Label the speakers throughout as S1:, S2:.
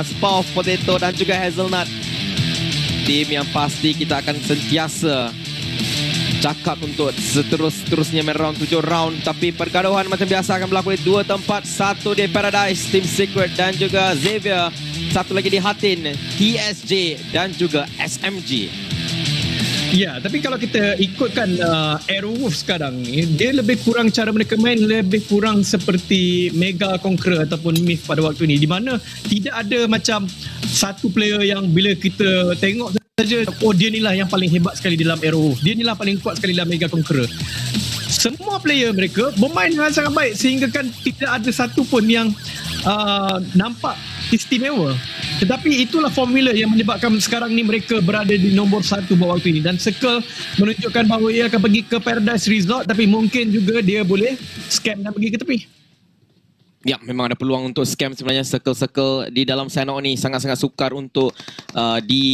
S1: Thomas, Paul Potato dan juga Hazelnut. Tim yang pasti kita akan sentiasa cakap untuk seterus-terusnya main round tujuh round. Tapi pergaduhan macam biasa akan berlaku di dua tempat. Satu di Paradise, Team Secret dan juga Xavier. Satu lagi di Hatin, TSJ dan juga SMG.
S2: Ya, tapi kalau kita ikutkan uh, Airwolf sekarang ni, dia lebih kurang cara mereka main lebih kurang seperti Mega Conqueror ataupun Myth pada waktu ni di mana tidak ada macam satu player yang bila kita tengok saja oh dia ni lah yang paling hebat sekali dalam Airwolf. Dia ni lah paling kuat sekali dalam Mega Conqueror. Semua player mereka bermain dengan sangat baik sehingga kan tidak ada satu pun yang uh, nampak istimewa. Tetapi itulah formula yang menyebabkan sekarang ni mereka berada di nombor satu buat waktu ini. Dan Sekel menunjukkan bahawa ia akan pergi ke Paradise Resort tapi mungkin juga dia boleh scam dan pergi ke tepi.
S1: Ya, memang ada peluang untuk scam sebenarnya Sekel-sekel di dalam sign ni sangat-sangat sukar untuk uh, di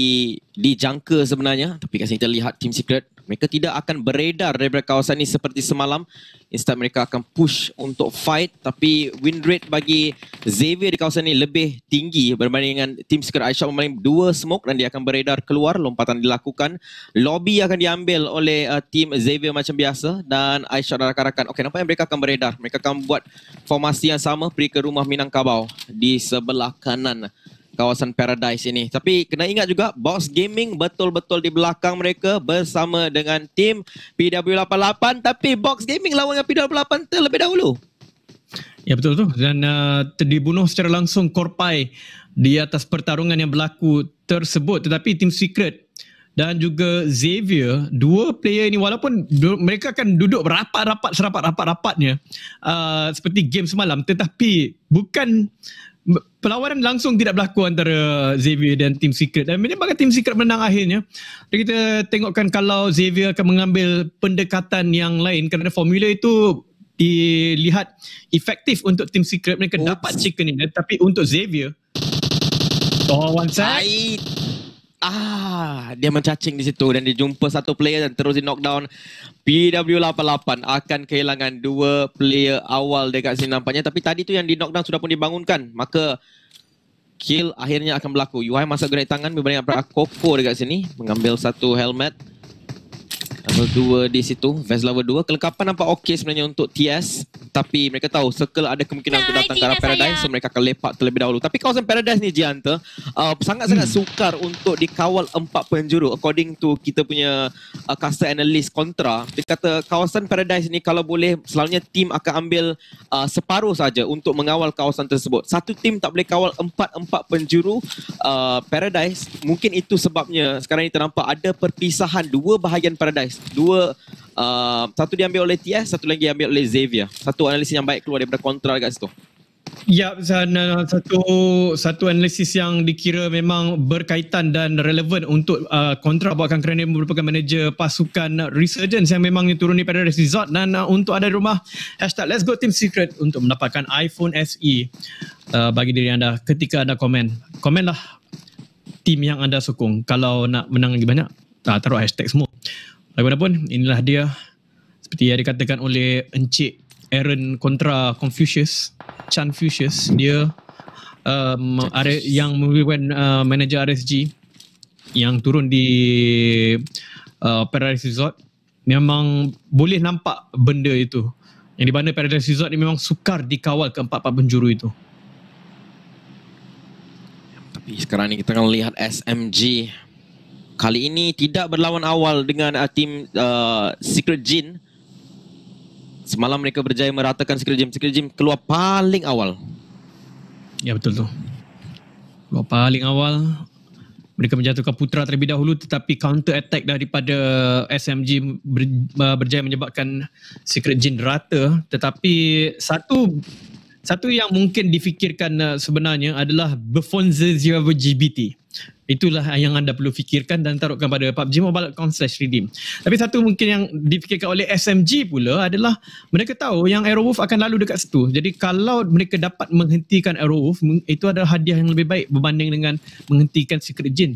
S1: dijangka sebenarnya tapi kat sini kita lihat Team Secret mereka tidak akan beredar daripada kawasan ini seperti semalam instead mereka akan push untuk fight tapi win rate bagi Xavier di kawasan ini lebih tinggi berbanding dengan Team Secret Aisyah memaling dua smoke dan dia akan beredar keluar lompatan dilakukan lobby akan diambil oleh uh, Team Xavier macam biasa dan Aisyah dan rakan-rakan ok nampaknya mereka akan beredar mereka akan buat formasi yang sama pergi ke rumah Minangkabau di sebelah kanan kawasan Paradise ini. Tapi kena ingat juga Box Gaming betul-betul di belakang mereka bersama dengan tim PW88 tapi Box Gaming lawan dengan PW88 terlebih
S2: dahulu. Ya betul tu dan uh, dibunuh secara langsung Korpai di atas pertarungan yang berlaku tersebut tetapi tim Secret dan juga Xavier, dua player ini walaupun mereka akan duduk rapat-rapat serapat-rapat-rapatnya uh, seperti game semalam tetapi bukan perlawanan langsung tidak berlaku antara Xavier dan Team Secret dan menyebabkan Team Secret menang akhirnya Jadi kita tengokkan kalau Xavier akan mengambil pendekatan yang lain kerana formula itu dilihat efektif untuk Team Secret mereka Oops. dapat chicken ini tapi untuk Xavier Oh, one side. Ah, dia mencacing di situ dan dia jumpa
S1: satu player dan terus di knockdown. PW88 akan kehilangan dua player awal dekat sini nampaknya. Tapi tadi tu yang di knockdown sudah pun dibangunkan. Maka kill akhirnya akan berlaku. UI masuk gerai tangan. berbanding berada Koko dekat sini. Mengambil satu helmet. Level 2 di situ. Vest level 2. Kelengkapan nampak okey sebenarnya untuk TS. Tapi mereka tahu Circle ada kemungkinan untuk datang ke arah Paradise. So mereka akan lepak terlebih dahulu. Tapi kawasan Paradise ni Jianta. Uh, sangat-sangat hmm. sukar untuk dikawal empat penjuru. According to kita punya uh, caster analyst kontra. Dia kata kawasan Paradise ni kalau boleh selalunya tim akan ambil uh, separuh saja untuk mengawal kawasan tersebut. Satu tim tak boleh kawal empat-empat penjuru uh, Paradise. Mungkin itu sebabnya sekarang ni ternampak ada perpisahan dua bahagian Paradise dua uh, satu diambil oleh TS satu lagi diambil oleh Xavier satu analisis yang baik keluar daripada kontra dekat situ
S2: Ya, uh, satu satu analisis yang dikira memang berkaitan dan relevan untuk uh, kontrak buatkan kerana dia merupakan manager pasukan Resurgence yang memang turun di Paradise dan uh, untuk ada di rumah hashtag Let's Go Team Secret untuk mendapatkan iPhone SE uh, bagi diri anda ketika anda komen. Komenlah tim yang anda sokong kalau nak menang lagi banyak, uh, taruh hashtag semua. Bagaimanapun, inilah dia. Seperti yang dikatakan oleh Encik Aaron Contra Confucius, Chan Fucius, dia um, uh, R- yang merupakan uh, manager RSG yang turun di uh, Paradise Resort memang boleh nampak benda itu. Yang di mana Paradise Resort ni memang sukar dikawal ke empat-empat penjuru itu.
S1: Tapi sekarang ni kita akan lihat SMG Kali ini tidak berlawan awal dengan uh, tim uh, Secret Jin. Semalam mereka berjaya meratakan Secret Jin. Secret Jin keluar paling awal.
S2: Ya betul tu. Keluar paling awal. Mereka menjatuhkan Putra terlebih dahulu tetapi counter attack daripada uh, SMG ber, uh, berjaya menyebabkan Secret Jin rata tetapi satu satu yang mungkin difikirkan uh, sebenarnya adalah Buffon Zero GBT. Itulah yang anda perlu fikirkan dan taruhkan pada PUBG Mobile account slash redeem. Tapi satu mungkin yang difikirkan oleh SMG pula adalah mereka tahu yang Arrowwolf akan lalu dekat situ. Jadi kalau mereka dapat menghentikan Arrowwolf, itu adalah hadiah yang lebih baik berbanding dengan menghentikan Secret Jin.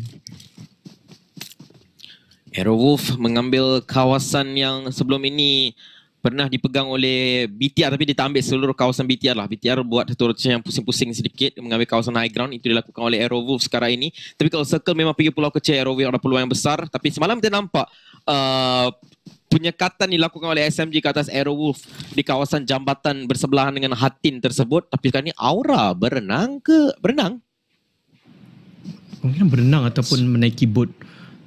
S1: Arrowwolf mengambil kawasan yang sebelum ini pernah dipegang oleh BTR tapi dia tak ambil seluruh kawasan BTR lah. BTR buat satu rancangan yang pusing-pusing sedikit mengambil kawasan high ground itu dilakukan oleh Aerowolf sekarang ini. Tapi kalau Circle memang pergi pulau kecil Aerowolf ada peluang yang besar tapi semalam kita nampak uh, penyekatan dilakukan oleh SMG ke atas Aerowolf di kawasan jambatan bersebelahan dengan Hatin tersebut tapi sekarang ini Aura berenang
S2: ke berenang? Mungkin berenang ataupun menaiki boat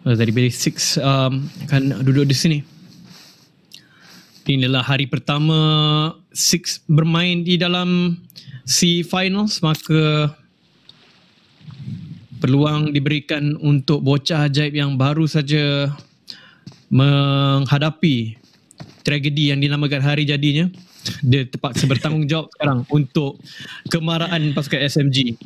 S2: dari Basics um, akan duduk di sini inilah hari pertama Six bermain di dalam si finals maka peluang diberikan untuk bocah ajaib yang baru saja menghadapi tragedi yang dinamakan hari jadinya dia terpaksa bertanggungjawab sekarang untuk kemarahan pasukan SMG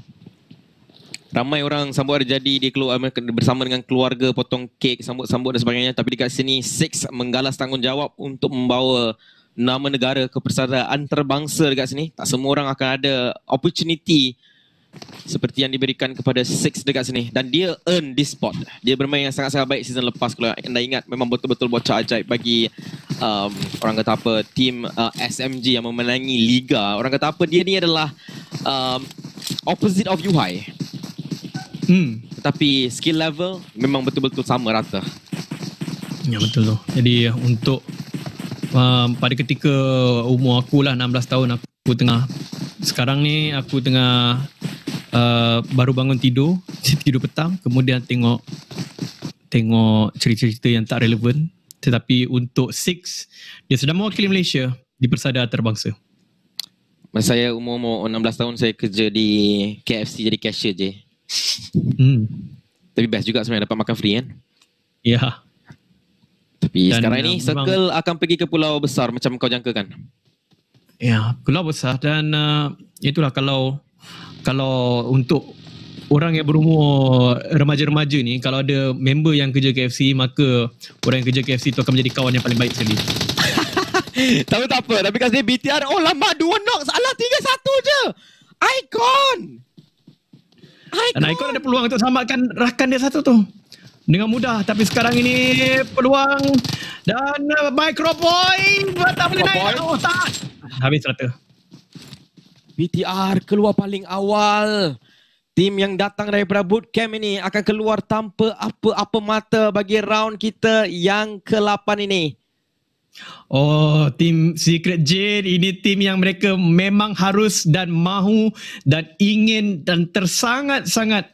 S1: ramai orang sambut hari jadi di keluar eh, bersama dengan keluarga potong kek sambut-sambut dan sebagainya tapi dekat sini Six menggalas tanggungjawab untuk membawa nama negara ke persada antarabangsa dekat sini tak semua orang akan ada opportunity seperti yang diberikan kepada Six dekat sini dan dia earn this spot dia bermain yang sangat-sangat baik season lepas kalau anda ingat memang betul-betul bocah ajaib bagi um, orang kata apa tim uh, SMG yang memenangi liga orang kata apa dia ni adalah um, opposite of Yuhai Hmm. tapi skill level memang betul-betul sama rata.
S2: Ya betul tu. Jadi untuk um, pada ketika umur aku lah 16 tahun aku tengah sekarang ni aku tengah uh, baru bangun tidur, tidur petang kemudian tengok tengok cerita-cerita yang tak relevan tetapi untuk Six dia sedang mewakili Malaysia di persada antarabangsa.
S1: Masa saya umur 16 tahun saya kerja di KFC jadi cashier je. Hmm. Tapi best juga sebenarnya dapat makan free kan? Ya. Yeah.
S2: Tapi dan sekarang ni memang, circle
S1: akan pergi ke pulau besar macam kau kan? Ya,
S2: yeah, pulau besar dan uh, itulah kalau kalau untuk orang yang berumur remaja-remaja ni kalau ada member yang kerja KFC maka orang yang kerja KFC tu akan menjadi kawan yang paling baik sekali. Tahu tak apa tapi kasi BTR oh lama dua knock salah ti. Dan Aikon ada peluang untuk selamatkan rakan dia satu tu. Dengan mudah. Tapi sekarang ini peluang. Dan uh, Micropoint. Tak boleh naik. Oh, tak. Habis
S1: rata. BTR keluar paling awal. Tim yang datang daripada bootcamp ini akan keluar tanpa apa-apa mata bagi round kita yang
S2: ke-8 ini. Oh, tim Secret Jane ini tim yang mereka memang harus dan mahu dan ingin dan tersangat-sangat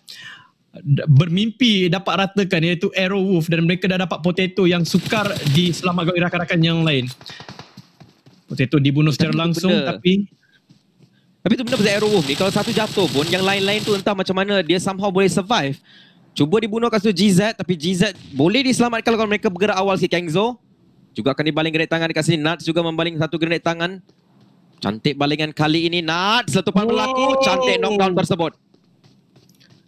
S2: bermimpi dapat ratakan iaitu Arrow Wolf dan mereka dah dapat potato yang sukar di selama gawai rakan-rakan yang lain. Potato dibunuh secara langsung benda, tapi tapi tu benda pasal Arrow Wolf ni kalau satu jatuh pun yang lain-lain tu entah macam mana dia
S1: somehow boleh survive. Cuba dibunuh kat situ GZ tapi GZ boleh diselamatkan kalau mereka bergerak awal sikit Kangzo juga akan dibaling grenade tangan dekat sini. Nuts juga membaling satu grenade tangan. Cantik balingan kali ini Nuts. Letupan berlaku. Oh. Cantik knockdown tersebut.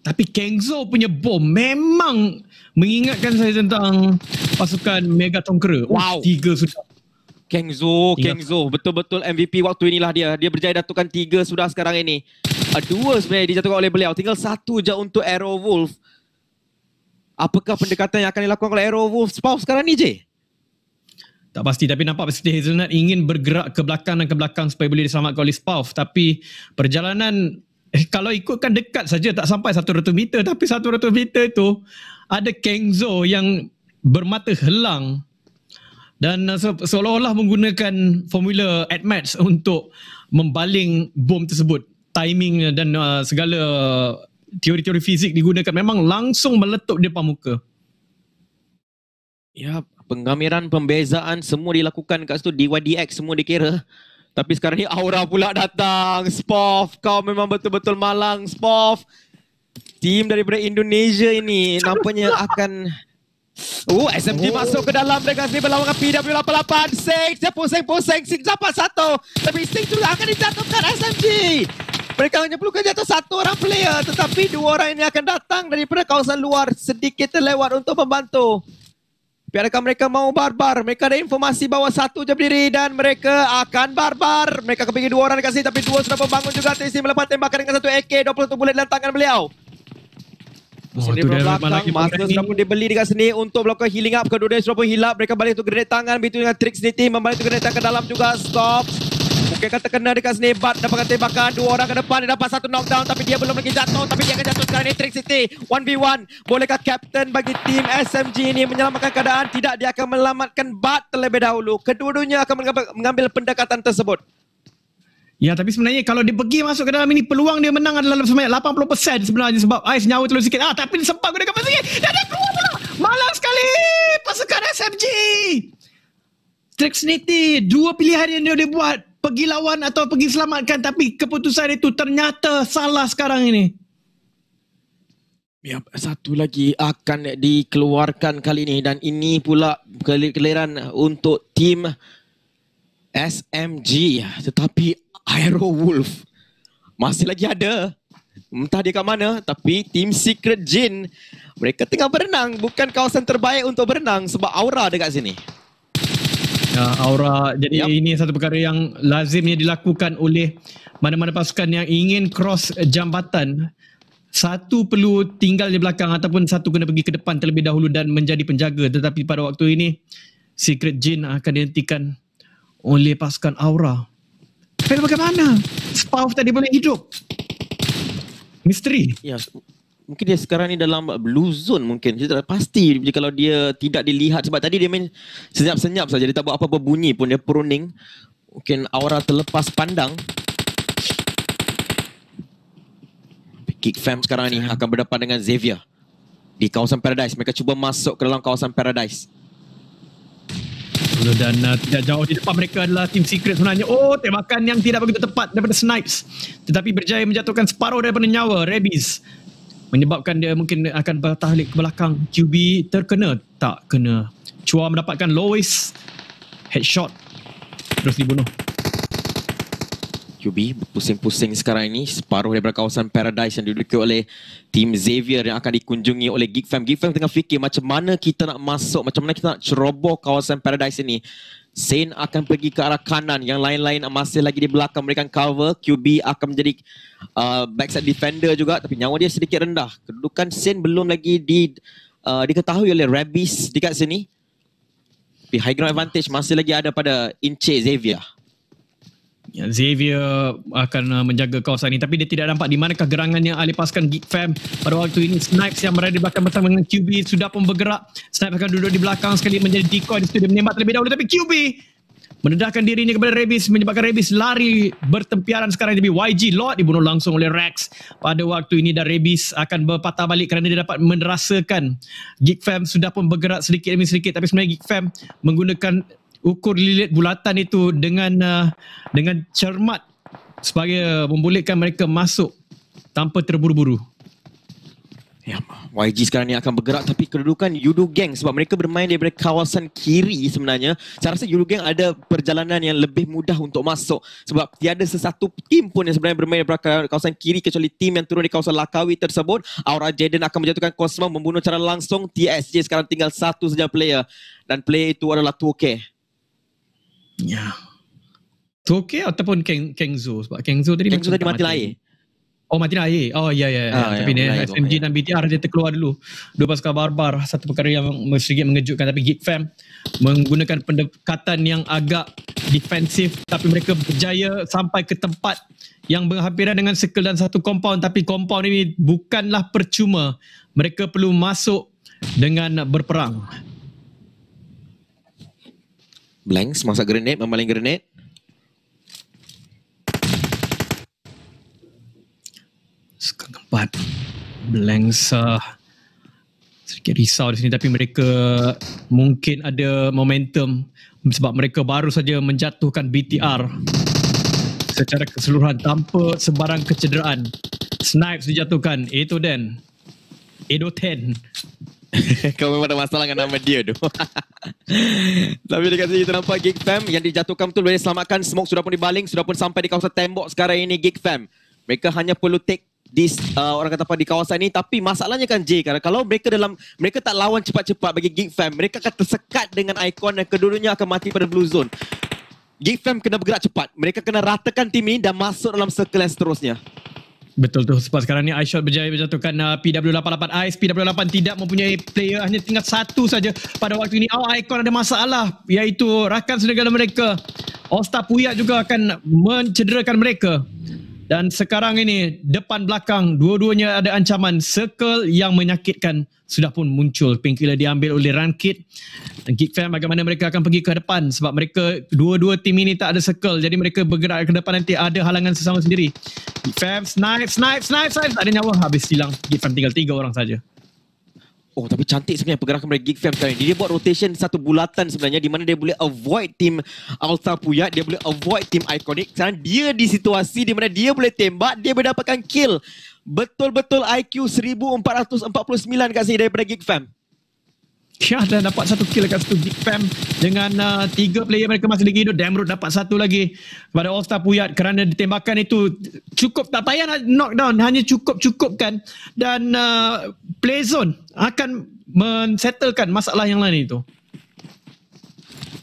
S2: Tapi Kengzo punya bom memang mengingatkan saya tentang pasukan Mega Tongkra. Wow. Tiga sudah.
S1: Kengzo, Kengzo. Betul-betul MVP waktu inilah dia. Dia berjaya datukan tiga sudah sekarang ini. Ah, dua sebenarnya dijatuhkan oleh beliau. Tinggal satu je untuk Arrow Wolf. Apakah pendekatan yang akan dilakukan oleh Arrow Wolf Spouse sekarang ni,
S2: Jay? Tak pasti tapi nampak Siti Hazelnut ingin bergerak ke belakang dan ke belakang supaya boleh diselamatkan oleh Spauf. Tapi perjalanan eh, kalau ikutkan dekat saja tak sampai 100 meter. Tapi 100 meter itu ada Kengzo yang bermata helang dan eh, se- seolah-olah menggunakan formula at match untuk membaling bom tersebut. Timing dan uh, segala teori-teori fizik digunakan memang langsung meletup di depan muka.
S1: Ya, pengamiran pembezaan semua dilakukan kat situ DYDX semua dikira tapi sekarang ni aura pula datang Spoff kau memang betul-betul malang Spoff tim daripada Indonesia ini nampaknya akan Oh, SMG oh. masuk ke dalam mereka sendiri berlawan dengan PW88. Sing, dia pusing-pusing. Sing dapat satu. Tapi Sing juga akan dijatuhkan SMG. Mereka hanya perlukan jatuh satu orang player. Tetapi dua orang ini akan datang daripada kawasan luar. Sedikit terlewat untuk membantu. Biarkan mereka mau barbar. Mereka ada informasi bahawa satu je berdiri dan mereka akan barbar. Mereka kepingin dua orang dekat sini tapi dua sudah membangun juga. Tasty melepas tembakan dengan satu AK. 21 bulat dalam tangan beliau.
S2: Oh, itu dia lagi masa
S1: sudah pun dibeli dekat sini untuk melakukan healing up kedua dia sudah pun hilap mereka balik tu grenade tangan begitu dengan trick sniti membalik tu grenade tangan ke dalam juga stop Okay, akan terkena dekat sini. Bud dapatkan tembakan. Dua orang ke depan. Dia dapat satu knockdown. Tapi dia belum lagi jatuh. Tapi dia akan jatuh sekarang ni. Trick City. 1v1. Bolehkah Captain bagi tim SMG ini menyelamatkan keadaan? Tidak. Dia akan melamatkan bat terlebih dahulu. Kedua-duanya akan mengambil pendekatan tersebut.
S2: Ya tapi sebenarnya kalau dia pergi masuk ke dalam ini peluang dia menang adalah lebih sebanyak 80% sebenarnya sebab ais nyawa terlalu sikit. Ah tapi dia sempat gunakan pasukan. Dan dia keluar pula. Malang sekali pasukan SMG. Trick Sniti, dua pilihan yang dia buat pergi lawan atau pergi selamatkan tapi keputusan itu ternyata salah sekarang ini.
S1: Ya, satu lagi akan dikeluarkan kali ini dan ini pula keliran untuk tim SMG tetapi Aero Wolf masih lagi ada. Entah dia kat mana tapi tim Secret Jin mereka tengah berenang bukan kawasan terbaik untuk berenang sebab aura
S2: dekat sini uh, aura jadi yep. ini satu perkara yang lazimnya dilakukan oleh mana-mana pasukan yang ingin cross jambatan satu perlu tinggal di belakang ataupun satu kena pergi ke depan terlebih dahulu dan menjadi penjaga tetapi pada waktu ini secret jin akan dihentikan oleh pasukan aura tapi bagaimana spauf tadi boleh hidup misteri yes ya,
S1: mungkin dia sekarang ni dalam blue zone mungkin. Dia tak pasti kalau dia tidak dilihat sebab tadi dia main senyap-senyap saja. Dia tak buat apa-apa bunyi pun. Dia pruning. Mungkin aura terlepas pandang. Kick fam sekarang ni akan berdepan dengan Xavier. Di kawasan Paradise. Mereka cuba masuk ke dalam kawasan Paradise.
S2: Dan uh, tidak jauh di depan mereka adalah tim Secret sebenarnya. Oh, tembakan yang tidak begitu tepat daripada Snipes. Tetapi berjaya menjatuhkan separuh daripada nyawa Rabies menyebabkan dia mungkin akan bertahlik ke belakang QB terkena tak kena Chua mendapatkan Lois headshot terus dibunuh
S1: QB pusing-pusing sekarang ini separuh daripada kawasan Paradise yang diduduki oleh tim Xavier yang akan dikunjungi oleh Geek Fam. Geek Fam tengah fikir macam mana kita nak masuk, macam mana kita nak ceroboh kawasan Paradise ini. Sain akan pergi ke arah kanan. Yang lain-lain masih lagi di belakang memberikan cover. QB akan menjadi uh, backside defender juga. Tapi nyawa dia sedikit rendah. Kedudukan Sain belum lagi di, uh, diketahui oleh Rabis dekat sini. Tapi high ground advantage masih lagi ada pada Inche Xavier.
S2: Xavier akan uh, menjaga kawasan ini tapi dia tidak nampak di manakah gerangannya yang lepaskan Geek Fam pada waktu ini Snipes yang berada di belakang bersama dengan QB sudah pun bergerak Snipes akan duduk di belakang sekali menjadi decoy di studio menembak terlebih dahulu tapi QB mendedahkan dirinya kepada Rebis menyebabkan Rebis lari bertempiaran sekarang demi YG Lord dibunuh langsung oleh Rex pada waktu ini dan Rebis akan berpatah balik kerana dia dapat merasakan Geek Fam sudah pun bergerak sedikit demi sedikit tapi sebenarnya Geek Fam menggunakan ukur lilit bulatan itu dengan uh, dengan cermat supaya membolehkan mereka masuk tanpa terburu-buru.
S1: Ya, YG sekarang ni akan bergerak tapi kedudukan Yudo Gang sebab mereka bermain daripada kawasan kiri sebenarnya. Saya rasa Yudo Gang ada perjalanan yang lebih mudah untuk masuk sebab tiada sesatu tim pun yang sebenarnya bermain daripada kawasan kiri kecuali tim yang turun di kawasan Lakawi tersebut. Aura Jaden akan menjatuhkan Cosmo membunuh secara langsung. TSJ sekarang tinggal satu saja player dan player itu adalah 2K.
S2: Ya. Yeah. So okay ataupun Kang Kangzo sebab Kangzo tadi Kangzo tadi mati lain. Oh mati lah Oh ya ya ya. Ah, ya tapi ni SMG dan BTR dia terkeluar dulu. Dua pasukan barbar. Satu perkara yang sedikit mengejutkan. Tapi Git Fam menggunakan pendekatan yang agak defensif. Tapi mereka berjaya sampai ke tempat yang berhampiran dengan sekel dan satu compound. Tapi compound ini bukanlah percuma. Mereka perlu masuk dengan berperang.
S1: Blanks masak grenade, memaling grenade.
S2: Sekarang keempat. Blanks uh, sedikit risau di sini tapi mereka mungkin ada momentum sebab mereka baru saja menjatuhkan BTR secara keseluruhan tanpa sebarang kecederaan. Snipes dijatuhkan. Edo Den. Edo
S1: Kau memang ada masalah dengan nama dia tu. Tapi dekat sini kita nampak Geek Fam yang dijatuhkan tu boleh selamatkan. Smoke sudah pun dibaling, sudah pun sampai di kawasan tembok sekarang ini Geek Fam. Mereka hanya perlu take this uh, orang kata apa di kawasan ini. Tapi masalahnya kan J, kerana kalau mereka dalam mereka tak lawan cepat-cepat bagi Geek Fam, mereka akan tersekat dengan ikon yang kedudukannya akan mati pada Blue Zone. Geek Fam kena bergerak cepat. Mereka kena ratakan tim ini dan masuk dalam sekelas seterusnya.
S2: Betul tu. Sebab sekarang ni iShot berjaya menjatuhkan uh, PW88 Ice. PW88 tidak mempunyai player. Hanya tinggal satu saja pada waktu ini. Oh, Icon ada masalah. Iaitu rakan senegala mereka. Ostar Puyak juga akan mencederakan mereka. Dan sekarang ini depan belakang dua-duanya ada ancaman circle yang menyakitkan sudah pun muncul painkiller diambil oleh Rankit dan Geek Fam bagaimana mereka akan pergi ke depan sebab mereka dua-dua tim ini tak ada circle jadi mereka bergerak ke depan nanti ada halangan sesama sendiri Geek Fam snipe snipe snipe snipe tak ada nyawa habis silang Geek Fam tinggal tiga orang saja Oh tapi cantik sebenarnya pergerakan mereka Geek Fam sekarang. Dia buat rotation satu bulatan
S1: sebenarnya di mana dia boleh avoid team Alta Puyat, dia boleh avoid team Iconic. Sekarang dia di situasi di mana dia boleh tembak, dia boleh dapatkan kill. Betul-betul IQ
S2: 1449 kat sini daripada Geek Fam. Syah dah dapat satu kill dekat situ Big Pam dengan uh, tiga player mereka masih lagi hidup Damrod dapat satu lagi pada All Star Puyat kerana ditembakkan itu cukup tak payah nak knock down hanya cukup-cukupkan dan uh, play zone akan men masalah yang lain itu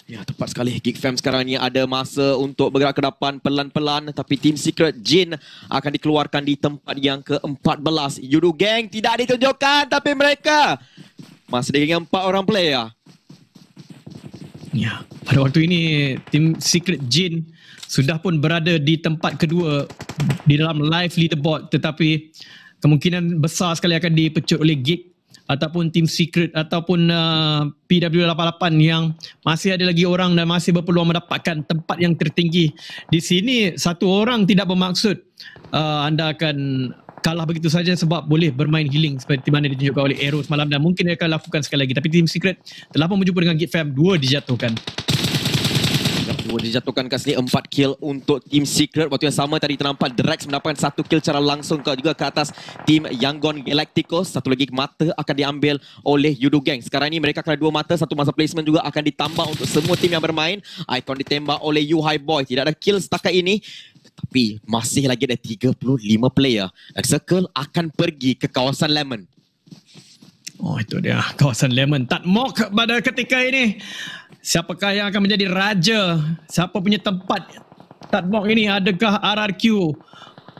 S1: Ya, tepat sekali. Geek Fam sekarang ni ada masa untuk bergerak ke depan pelan-pelan. Tapi Team Secret Jin akan dikeluarkan di tempat yang ke-14. Yudu Gang tidak ditunjukkan tapi mereka masih dengan empat orang player. Ah.
S2: Ya, pada waktu ini tim Secret Jin sudah pun berada di tempat kedua di dalam live leaderboard tetapi kemungkinan besar sekali akan dipecut oleh Geek ataupun tim Secret ataupun uh, PW88 yang masih ada lagi orang dan masih berpeluang mendapatkan tempat yang tertinggi. Di sini satu orang tidak bermaksud uh, anda akan kalah begitu saja sebab boleh bermain healing seperti mana ditunjukkan oleh Aero semalam dan mungkin dia akan lakukan sekali lagi tapi Team Secret telah pun berjumpa dengan GitFam 2 dijatuhkan
S1: dijatuhkan kat sini 4 kill untuk Team Secret waktu yang sama tadi ternampak Drax mendapatkan satu kill secara langsung ke juga ke atas Team Yangon Galacticos satu lagi mata akan diambil oleh Yudo Gang sekarang ini mereka kena dua mata satu masa placement juga akan ditambah untuk semua team yang bermain Icon ditembak oleh Yu High Boy tidak ada kill setakat ini tapi masih lagi ada 35 player dan Circle akan pergi ke kawasan Lemon.
S2: Oh itu dia kawasan Lemon. Tak Mok pada ketika ini. Siapakah yang akan menjadi raja? Siapa punya tempat Mok ini adakah RRQ?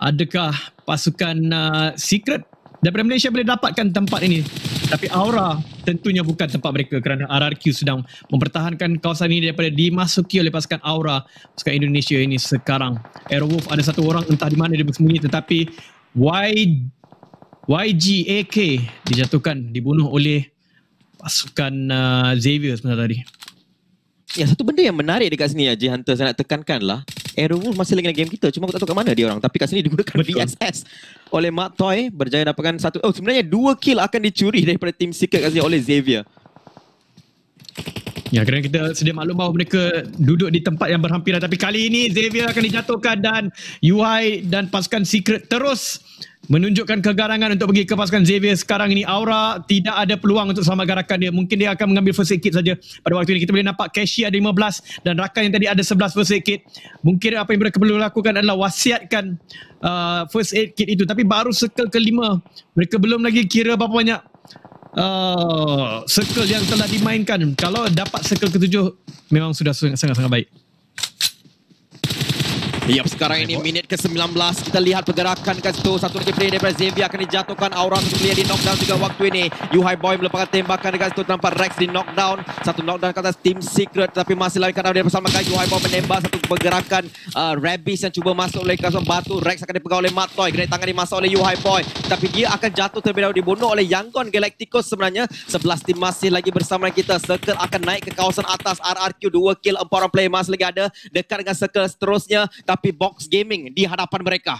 S2: Adakah pasukan uh, secret daripada Malaysia boleh dapatkan tempat ini? Tapi Aura tentunya bukan tempat mereka kerana RRQ sedang mempertahankan kawasan ini daripada dimasuki oleh pasukan Aura pasukan Indonesia ini sekarang. Aerowolf ada satu orang entah di mana dia bersembunyi tetapi y, YGAK dijatuhkan, dibunuh oleh pasukan uh, Xavier sebenarnya tadi.
S1: Ya satu benda yang menarik dekat sini ya J Hunter saya nak tekankan lah Arrow Wolf masih lagi dalam game kita. Cuma aku tak tahu kat mana dia orang. Tapi kat sini digunakan Betul. VSS oleh Mark Toy. Berjaya dapatkan satu. Oh sebenarnya dua kill akan dicuri daripada tim Secret kat sini oleh Xavier.
S2: Ya kerana kita sedia maklum bahawa mereka duduk di tempat yang berhampiran tapi kali ini Xavier akan dijatuhkan dan UI dan pasukan secret terus menunjukkan kegarangan untuk pergi ke pasukan Xavier sekarang ini Aura tidak ada peluang untuk sama gerakan dia mungkin dia akan mengambil first aid kit saja pada waktu ini kita boleh nampak Cashy ada 15 dan rakan yang tadi ada 11 first aid kit mungkin apa yang mereka perlu lakukan adalah wasiatkan uh, first aid kit itu tapi baru circle kelima mereka belum lagi kira berapa banyak Uh, circle yang telah dimainkan kalau dapat circle ketujuh memang sudah sangat-sangat baik
S1: Yap, sekarang ini minit ke-19 kita lihat pergerakan kat situ. Satu lagi play daripada Xavier akan dijatuhkan. Aura untuk dia di knockdown juga waktu ini. Yuhai Boy melepaskan tembakan dekat situ tanpa Rex di knockdown. Satu knockdown kat atas Team Secret tapi masih lagi kat dia bersama kan Yuhai Boy menembak satu pergerakan uh, Rabbis yang cuba masuk oleh kawasan batu. Rex akan dipegang oleh Matt Toy. Grenade tangan dimasak oleh Yuhai Boy. Tapi dia akan jatuh terlebih dahulu dibunuh oleh Yangon Galacticos sebenarnya. Sebelas tim masih lagi bersama kita. Circle akan naik ke kawasan atas. RRQ 2 kill empat orang player masih lagi ada. Dekat dengan Circle seterusnya. Tapi box gaming di hadapan mereka.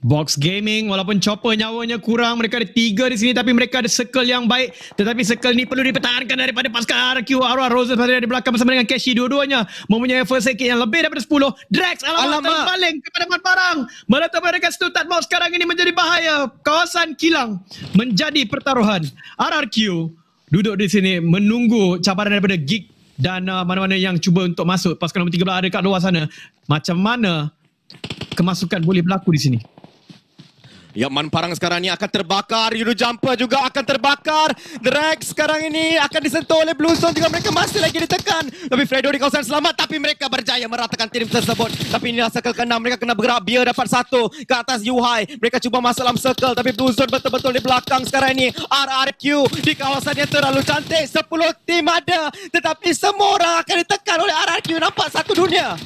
S2: Box Gaming walaupun chopper nyawanya kurang mereka ada tiga di sini tapi mereka ada circle yang baik tetapi circle ni perlu dipertahankan daripada pasca RQ Arwah Roses pada di belakang bersama dengan Cashy dua-duanya mempunyai first aid yang lebih daripada 10 Drax alamat, alamat. terbaling kepada Mat Barang meletup mereka setutat box sekarang ini menjadi bahaya kawasan kilang menjadi pertaruhan RRQ duduk di sini menunggu cabaran daripada Geek dan uh, mana-mana yang cuba untuk masuk pasukan nombor 13 ada kat luar sana macam mana kemasukan boleh berlaku di sini
S1: Yaman Parang sekarang ini akan terbakar. Yudu Jumper juga akan terbakar. Drag sekarang ini akan disentuh oleh Blue Zone. Juga mereka masih lagi ditekan. Tapi Fredo di kawasan selamat. Tapi mereka berjaya meratakan tim tersebut. Tapi inilah circle ke-6. Mereka kena bergerak. Bia dapat satu ke atas Yuhai. Mereka cuba masuk dalam circle. Tapi Blue Zone betul-betul di belakang sekarang ini. RRQ di kawasan yang terlalu cantik. 10 tim ada. Tetapi
S2: semua orang
S1: akan ditekan oleh RRQ. Nampak satu dunia.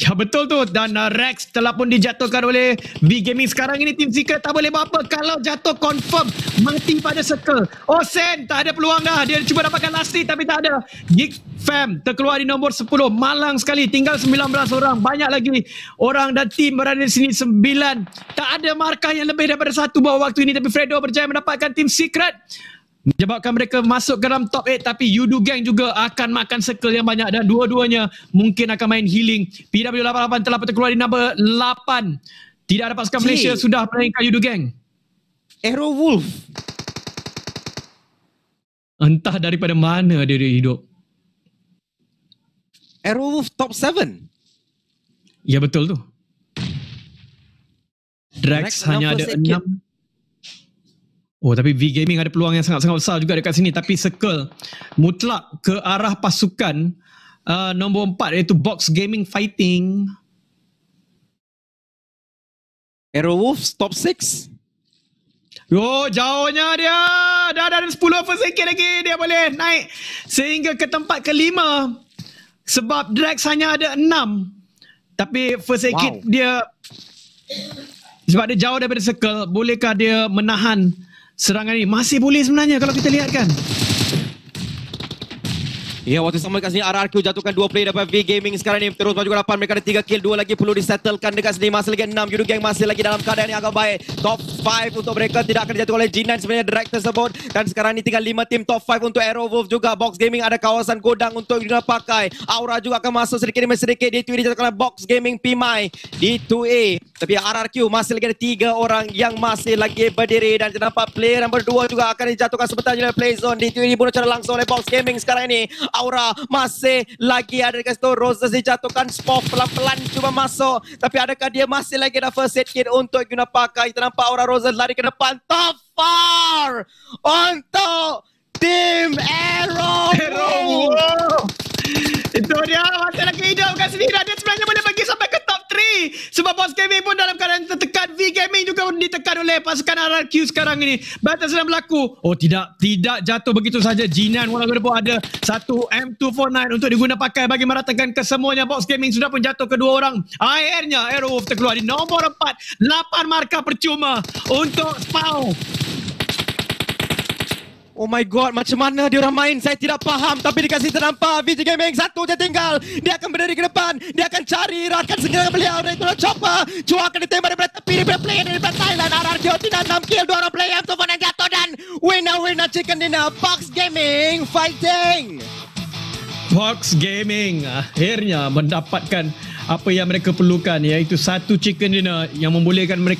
S2: Ya betul tu dan uh, Rex telah pun dijatuhkan oleh V Gaming sekarang ini Tim Seeker tak boleh buat apa kalau jatuh confirm mati pada circle. Oh Sen tak ada peluang dah dia cuba dapatkan last hit tapi tak ada. Geek Fam terkeluar di nombor 10 malang sekali tinggal 19 orang banyak lagi orang dan tim berada di sini 9. Tak ada markah yang lebih daripada satu bawah waktu ini tapi Fredo berjaya mendapatkan tim Secret menyebabkan mereka masuk ke dalam top 8 tapi Yudu Gang juga akan makan circle yang banyak dan dua-duanya mungkin akan main healing. PW88 telah pun di number 8. Tidak dapat skam Malaysia sudah peringkat Yudu Gang. Aero Wolf. Entah daripada mana dia, dia hidup.
S1: Aero Wolf top 7.
S2: Ya betul tu. Drax, hanya ada 6. Oh tapi V Gaming ada peluang yang sangat-sangat besar juga dekat sini tapi circle mutlak ke arah pasukan uh, nombor 4 iaitu Box Gaming Fighting. Arrow Wolf top 6. Yo oh, jauhnya dia. Dah ada 10 per second lagi dia boleh naik sehingga ke tempat kelima. Sebab Drax hanya ada 6. Tapi first aid wow. dia sebab dia jauh daripada circle, bolehkah dia menahan serangan ini masih boleh sebenarnya kalau kita lihatkan.
S1: Ya, waktu sama dekat sini RRQ jatuhkan dua play daripada V Gaming sekarang ni. Terus maju ke depan. Mereka ada tiga kill. Dua lagi perlu disettlekan dekat sini. Masih lagi enam. Yudu Gang masih lagi dalam keadaan yang agak baik. Top 5 untuk mereka tidak akan dijatuhkan oleh G9 sebenarnya direct tersebut. Dan sekarang ini tinggal lima tim top 5 untuk Arrow Wolf juga. Box Gaming ada kawasan godang untuk Yudu pakai. Aura juga akan masuk sedikit demi sedikit. D2A dijatuhkan oleh Box Gaming Pimai. D2A. Tapi RRQ masih lagi ada tiga orang yang masih lagi berdiri dan kita player nombor dua juga akan dijatuhkan sebentar di play zone. Di tiba dibunuh secara langsung oleh Box Gaming sekarang ini. Aura masih lagi ada dekat situ. Roses dijatuhkan. Spock pelan-pelan cuba masuk. Tapi adakah dia masih lagi ada first aid kit untuk guna pakai? Kita nampak Aura Roses lari ke depan. Top far untuk Team Arrow.
S2: Itu dia masih lagi hidup kan sini. Dia sebenarnya boleh bagi sampai ke Patri. Sebab Boss Gaming pun dalam keadaan tertekan. V Gaming juga ditekan oleh pasukan RRQ sekarang ini. Battle sedang berlaku. Oh tidak. Tidak jatuh begitu saja. Jinan walaupun ada satu M249 untuk diguna pakai bagi meratakan kesemuanya. Boss Gaming sudah pun jatuh kedua orang. Akhirnya Arrow terkeluar di nombor empat lapan markah percuma untuk Spaw.
S1: Oh my god, macam mana dia orang main? Saya tidak faham tapi dekat sini terdampak VG Gaming satu je tinggal. Dia akan berdiri ke depan, dia akan cari rakan segera beliau dari Tolo Chopper. Cuba akan ditembak daripada tepi daripada player daripada Thailand. Arar Kioti dan 6 kill, dua orang player Amtofan yang jatuh dan winner winner chicken dinner. Fox Gaming fighting.
S2: Fox Gaming akhirnya mendapatkan apa yang mereka perlukan iaitu satu chicken dinner yang membolehkan mereka